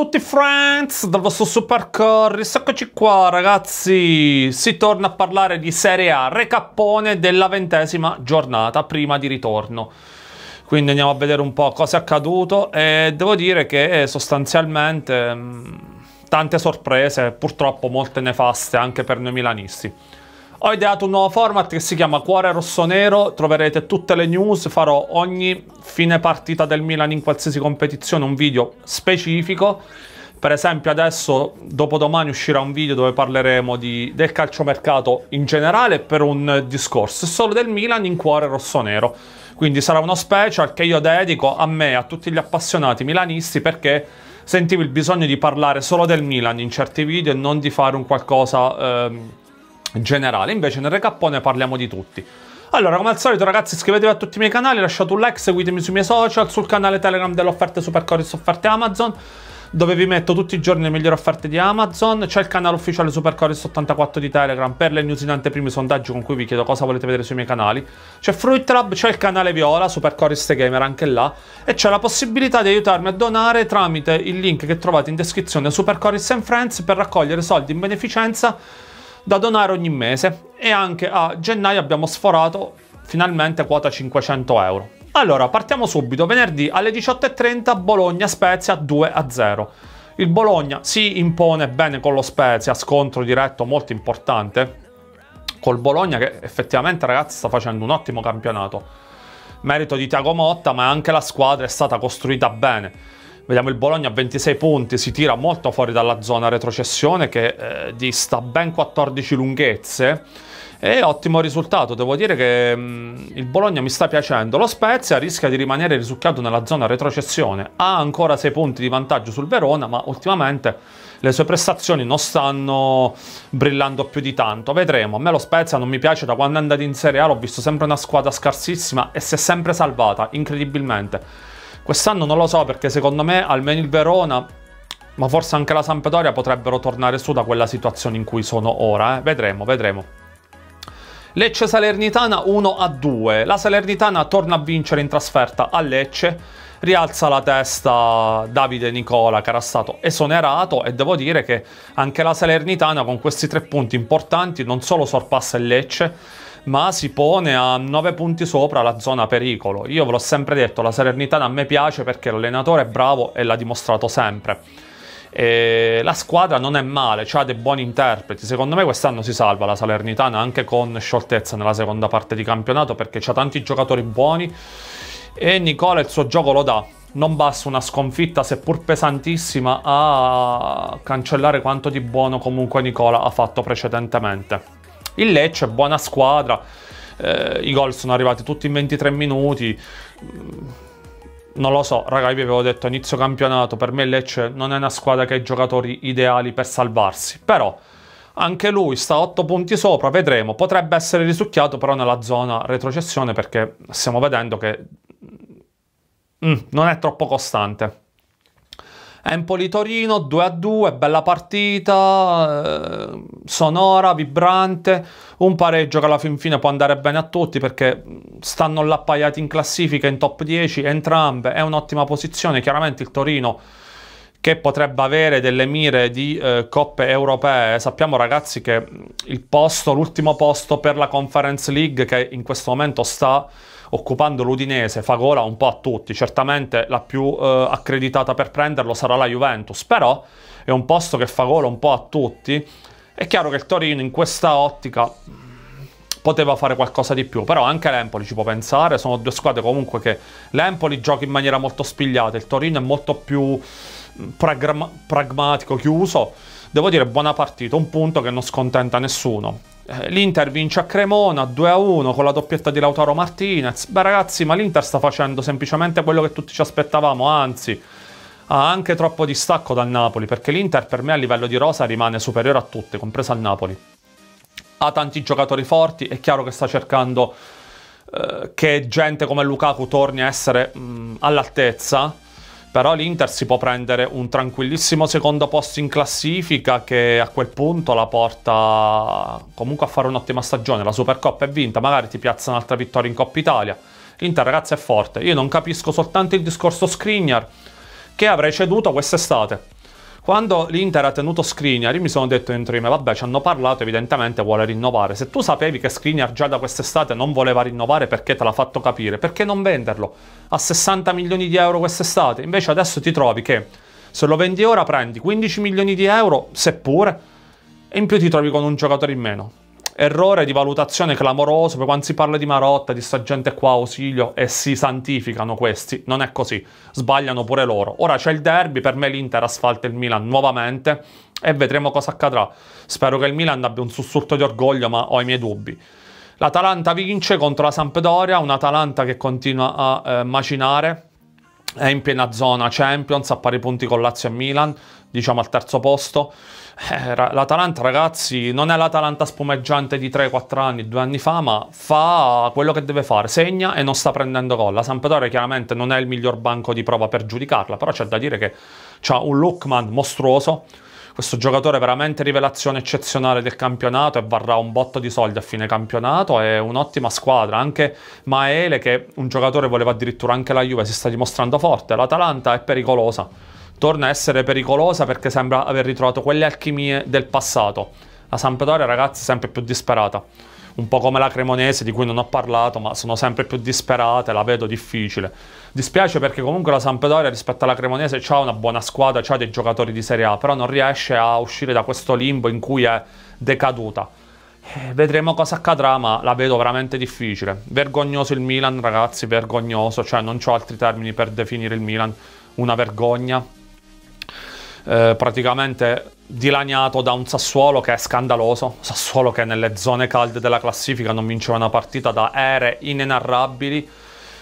tutti friends dal vostro Super Corris, eccoci qua ragazzi, si torna a parlare di Serie A, recappone della ventesima giornata prima di ritorno. Quindi andiamo a vedere un po' cosa è accaduto e devo dire che eh, sostanzialmente mm, tante sorprese, purtroppo molte nefaste anche per noi milanisti. Ho ideato un nuovo format che si chiama Cuore Rossonero, troverete tutte le news, farò ogni fine partita del Milan in qualsiasi competizione un video specifico. Per esempio adesso, dopodomani uscirà un video dove parleremo di, del calciomercato in generale per un discorso solo del Milan in cuore rossonero. Quindi sarà uno special che io dedico a me, a tutti gli appassionati milanisti perché sentivo il bisogno di parlare solo del Milan in certi video e non di fare un qualcosa... Ehm, generale. Invece nel recapone parliamo di tutti. Allora, come al solito, ragazzi, iscrivetevi a tutti i miei canali, lasciate un like, seguitemi sui miei social, sul canale Telegram delle offerte Supercoris offerte Amazon, dove vi metto tutti i giorni le migliori offerte di Amazon. C'è il canale ufficiale Supercorris 84 di Telegram per le news in anteprimi sondaggi con cui vi chiedo cosa volete vedere sui miei canali. C'è Fruit Lab, c'è il canale Viola, Supercorris Gamer anche là. E c'è la possibilità di aiutarmi a donare tramite il link che trovate in descrizione Supercoris and Friends per raccogliere soldi in beneficenza da donare ogni mese e anche a gennaio abbiamo sforato finalmente quota 500 euro. Allora, partiamo subito. Venerdì alle 18.30 Bologna-Spezia 2-0. Il Bologna si impone bene con lo Spezia, scontro diretto molto importante. Col Bologna che effettivamente ragazzi sta facendo un ottimo campionato. Merito di Tiago Motta, ma anche la squadra è stata costruita bene Vediamo il Bologna a 26 punti, si tira molto fuori dalla zona retrocessione che eh, dista ben 14 lunghezze. E ottimo risultato, devo dire che mh, mm, il Bologna mi sta piacendo. Lo Spezia rischia di rimanere risucchiato nella zona retrocessione. Ha ancora 6 punti di vantaggio sul Verona, ma ultimamente le sue prestazioni non stanno brillando più di tanto. Vedremo. A me lo Spezia non mi piace da quando è andato in Serie A, l'ho visto sempre una squadra scarsissima e si è sempre salvata, incredibilmente. Quest'anno non lo so perché secondo me almeno il Verona, ma forse anche la Sampdoria potrebbero tornare su da quella situazione in cui sono ora. Eh? Vedremo, vedremo. Lecce Salernitana 1 a 2. La Salernitana torna a vincere in trasferta a Lecce. Rialza la testa Davide Nicola che era stato esonerato e devo dire che anche la Salernitana con questi tre punti importanti non solo sorpassa il Lecce ma si pone a 9 punti sopra la zona pericolo. Io ve l'ho sempre detto, la Salernitana a me piace perché l'allenatore è bravo e l'ha dimostrato sempre. E la squadra non è male, ha dei buoni interpreti. Secondo me quest'anno si salva la Salernitana anche con scioltezza nella seconda parte di campionato perché ha tanti giocatori buoni e Nicola il suo gioco lo dà. Non basta una sconfitta, seppur pesantissima, a cancellare quanto di buono comunque Nicola ha fatto precedentemente. Il Lecce, buona squadra, eh, i gol sono arrivati tutti in 23 minuti. Mm, non lo so, ragazzi, vi avevo detto a inizio campionato, per me il Lecce non è una squadra che ha i giocatori ideali per salvarsi, però anche lui sta a 8 punti sopra, vedremo, potrebbe essere risucchiato però nella zona retrocessione perché stiamo vedendo che mm, non è troppo costante. Empoli-Torino 2-2, bella partita, eh, sonora, vibrante, un pareggio che alla fin fine può andare bene a tutti perché stanno l'appaiati in classifica, in top 10, entrambe, è un'ottima posizione, chiaramente il Torino che potrebbe avere delle mire di eh, coppe europee. Sappiamo ragazzi che il posto, l'ultimo posto per la Conference League che in questo momento sta occupando l'Udinese fa gola un po' a tutti, certamente la più eh, accreditata per prenderlo sarà la Juventus, però è un posto che fa gola un po' a tutti. È chiaro che il Torino in questa ottica poteva fare qualcosa di più, però anche l'Empoli ci può pensare, sono due squadre comunque che l'Empoli gioca in maniera molto spigliata, il Torino è molto più mm, pragma- pragmatico, chiuso devo dire buona partita, un punto che non scontenta nessuno. Eh, L'Inter vince a Cremona 2-1 con la doppietta di Lautaro Martinez. Beh ragazzi, ma l'Inter sta facendo semplicemente quello che tutti ci aspettavamo, anzi ha anche troppo distacco dal Napoli, perché l'Inter per me a livello di rosa rimane superiore a tutti, compresa il Napoli. Ha tanti giocatori forti, è chiaro che sta cercando eh, che gente come Lukaku torni a essere mh, mm, all'altezza, però l'Inter si può prendere un tranquillissimo secondo posto in classifica che a quel punto la porta comunque a fare un'ottima stagione, la Supercoppa è vinta, magari ti piazza un'altra vittoria in Coppa Italia. L'Inter ragazzi è forte, io non capisco soltanto il discorso Skriniar che avrei ceduto quest'estate quando l'Inter ha tenuto Skriniar, io mi sono detto dentro di me, vabbè, ci hanno parlato, evidentemente vuole rinnovare. Se tu sapevi che Skriniar già da quest'estate non voleva rinnovare perché te l'ha fatto capire, perché non venderlo a 60 milioni di euro quest'estate? Invece adesso ti trovi che se lo vendi ora prendi 15 milioni di euro, seppure, e in più ti trovi con un giocatore in meno errore di valutazione clamoroso, per quando si parla di Marotta, di sta gente qua, Ausilio, e si santificano questi, non è così, sbagliano pure loro. Ora c'è il derby, per me l'Inter asfalta il Milan nuovamente e vedremo cosa accadrà. Spero che il Milan abbia un sussulto di orgoglio, ma ho i miei dubbi. L'Atalanta vince contro la Sampdoria, un'Atalanta che continua a eh, macinare, è in piena zona Champions, a pari punti con Lazio e Milan, diciamo al terzo posto. Eh, L'Atalanta, ragazzi, non è l'Atalanta spumeggiante di 3-4 anni, 2 anni fa, ma fa quello che deve fare, segna e non sta prendendo gol. La Sampdoria chiaramente non è il miglior banco di prova per giudicarla, però c'è da dire che ha un Lookman mostruoso, questo giocatore è veramente rivelazione eccezionale del campionato e varrà un botto di soldi a fine campionato, è un'ottima squadra, anche Maele che un giocatore voleva addirittura anche la Juve, si sta dimostrando forte, l'Atalanta è pericolosa torna a essere pericolosa perché sembra aver ritrovato quelle alchimie del passato. La Sampdoria, ragazzi, è sempre più disperata. Un po' come la Cremonese, di cui non ho parlato, ma sono sempre più disperate, la vedo difficile. Dispiace perché comunque la Sampdoria rispetto alla Cremonese ha una buona squadra, ha dei giocatori di Serie A, però non riesce a uscire da questo limbo in cui è decaduta. Eh, vedremo cosa accadrà, ma la vedo veramente difficile. Vergognoso il Milan, ragazzi, vergognoso, cioè non ho altri termini per definire il Milan. Una vergogna, eh, praticamente dilaniato da un Sassuolo che è scandaloso, Sassuolo che nelle zone calde della classifica non vinceva una partita da ere inenarrabili,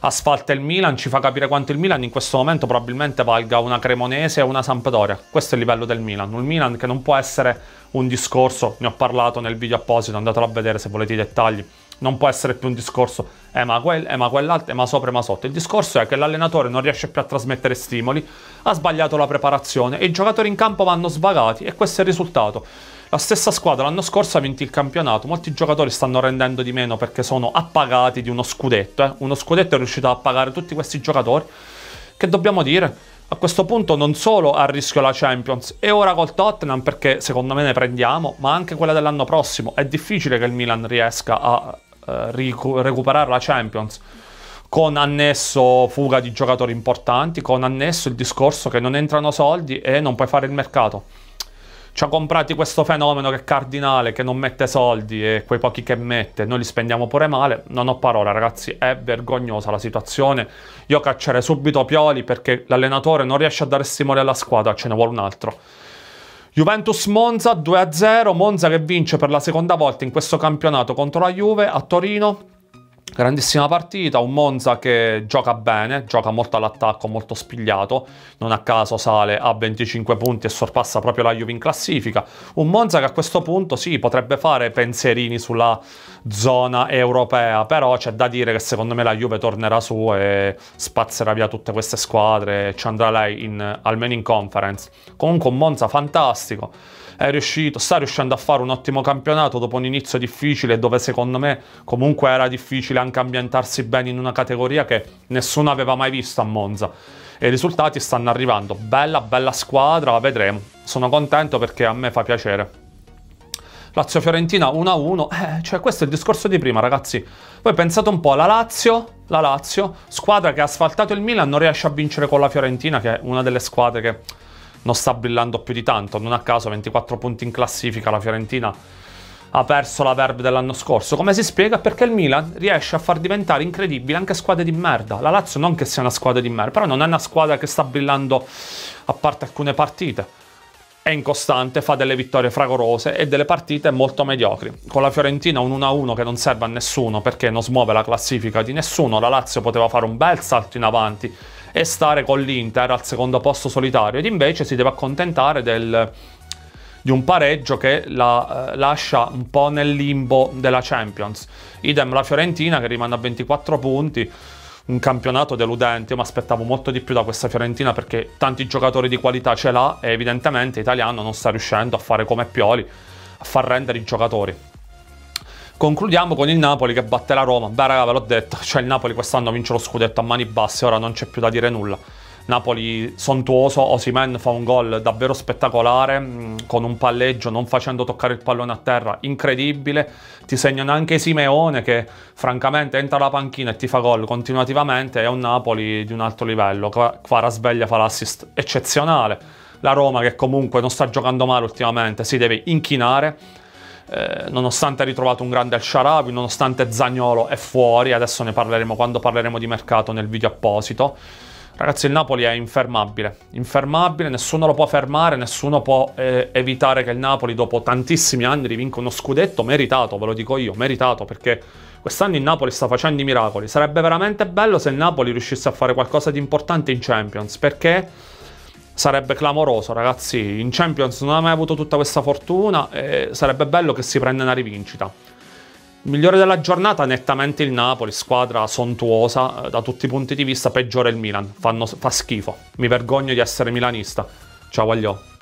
asfalta il Milan, ci fa capire quanto il Milan in questo momento probabilmente valga una Cremonese o una Sampdoria. Questo è il livello del Milan, un Milan che non può essere un discorso, ne ho parlato nel video apposito, andatelo a vedere se volete i dettagli non può essere più un discorso eh ma, quel, eh, ma quell'altro, eh ma sopra, eh ma sotto. Il discorso è che l'allenatore non riesce più a trasmettere stimoli, ha sbagliato la preparazione e i giocatori in campo vanno svagati e questo è il risultato. La stessa squadra l'anno scorso ha vinto il campionato, molti giocatori stanno rendendo di meno perché sono appagati di uno scudetto. Eh. Uno scudetto è riuscito a pagare tutti questi giocatori. Che dobbiamo dire? A questo punto non solo a rischio la Champions e ora col Tottenham perché secondo me ne prendiamo, ma anche quella dell'anno prossimo. È difficile che il Milan riesca a eh, ricu- recuperare la Champions con annesso fuga di giocatori importanti, con annesso il discorso che non entrano soldi e non puoi fare il mercato. Ci ha comprati questo fenomeno che è cardinale, che non mette soldi e quei pochi che mette, noi li spendiamo pure male. Non ho parole, ragazzi, è vergognosa la situazione. Io caccerei subito Pioli perché l'allenatore non riesce a dare stimoli alla squadra, ce ne vuole un altro. Juventus-Monza 2-0, Monza che vince per la seconda volta in questo campionato contro la Juve a Torino, Grandissima partita, un Monza che gioca bene, gioca molto all'attacco, molto spigliato, non a caso sale a 25 punti e sorpassa proprio la Juve in classifica. Un Monza che a questo punto sì, potrebbe fare pensierini sulla zona europea, però c'è da dire che secondo me la Juve tornerà su e spazzerà via tutte queste squadre, ci andrà lei in, almeno in conference. Comunque un Monza fantastico riuscito, sta riuscendo a fare un ottimo campionato dopo un inizio difficile dove secondo me comunque era difficile anche ambientarsi bene in una categoria che nessuno aveva mai visto a Monza. E i risultati stanno arrivando. Bella, bella squadra, vedremo. Sono contento perché a me fa piacere. Lazio-Fiorentina 1-1, eh, cioè questo è il discorso di prima ragazzi. Voi pensate un po' alla Lazio, la Lazio, squadra che ha asfaltato il Milan, non riesce a vincere con la Fiorentina che è una delle squadre che non sta brillando più di tanto, non a caso 24 punti in classifica la Fiorentina ha perso la verve dell'anno scorso. Come si spiega? Perché il Milan riesce a far diventare incredibile anche squadre di merda. La Lazio non che sia una squadra di merda, però non è una squadra che sta brillando a parte alcune partite. È incostante, fa delle vittorie fragorose e delle partite molto mediocri. Con la Fiorentina un 1-1 che non serve a nessuno perché non smuove la classifica di nessuno. La Lazio poteva fare un bel salto in avanti e stare con l'Inter al secondo posto solitario ed invece si deve accontentare del, di un pareggio che la eh, lascia un po' nel limbo della Champions. Idem la Fiorentina che rimane a 24 punti, un campionato deludente, io mi aspettavo molto di più da questa Fiorentina perché tanti giocatori di qualità ce l'ha e evidentemente italiano non sta riuscendo a fare come Pioli, a far rendere i giocatori. Concludiamo con il Napoli che batte la Roma. Beh, raga, ve l'ho detto. Cioè, il Napoli quest'anno vince lo scudetto a mani basse. Ora non c'è più da dire nulla. Napoli sontuoso, Osimen fa un gol davvero spettacolare mm, con un palleggio non facendo toccare il pallone a terra, incredibile. Ti segnano anche Simeone che francamente entra alla panchina e ti fa gol continuativamente, è un Napoli di un alto livello. Qua Rasveglia fa l'assist eccezionale. La Roma che comunque non sta giocando male ultimamente, si deve inchinare eh, nonostante ha ritrovato un grande Al-Sharabi, nonostante Zagnolo è fuori, adesso ne parleremo quando parleremo di mercato nel video apposito. Ragazzi, il Napoli è infermabile, infermabile, nessuno lo può fermare, nessuno può eh, evitare che il Napoli dopo tantissimi anni rivinca uno scudetto meritato, ve lo dico io, meritato perché quest'anno il Napoli sta facendo i miracoli. Sarebbe veramente bello se il Napoli riuscisse a fare qualcosa di importante in Champions, perché sarebbe clamoroso, ragazzi. In Champions non ha mai avuto tutta questa fortuna e sarebbe bello che si prenda una rivincita. Migliore della giornata nettamente il Napoli, squadra sontuosa eh, da tutti i punti di vista, peggiore il Milan, Fanno, fa schifo. Mi vergogno di essere milanista. Ciao agliò.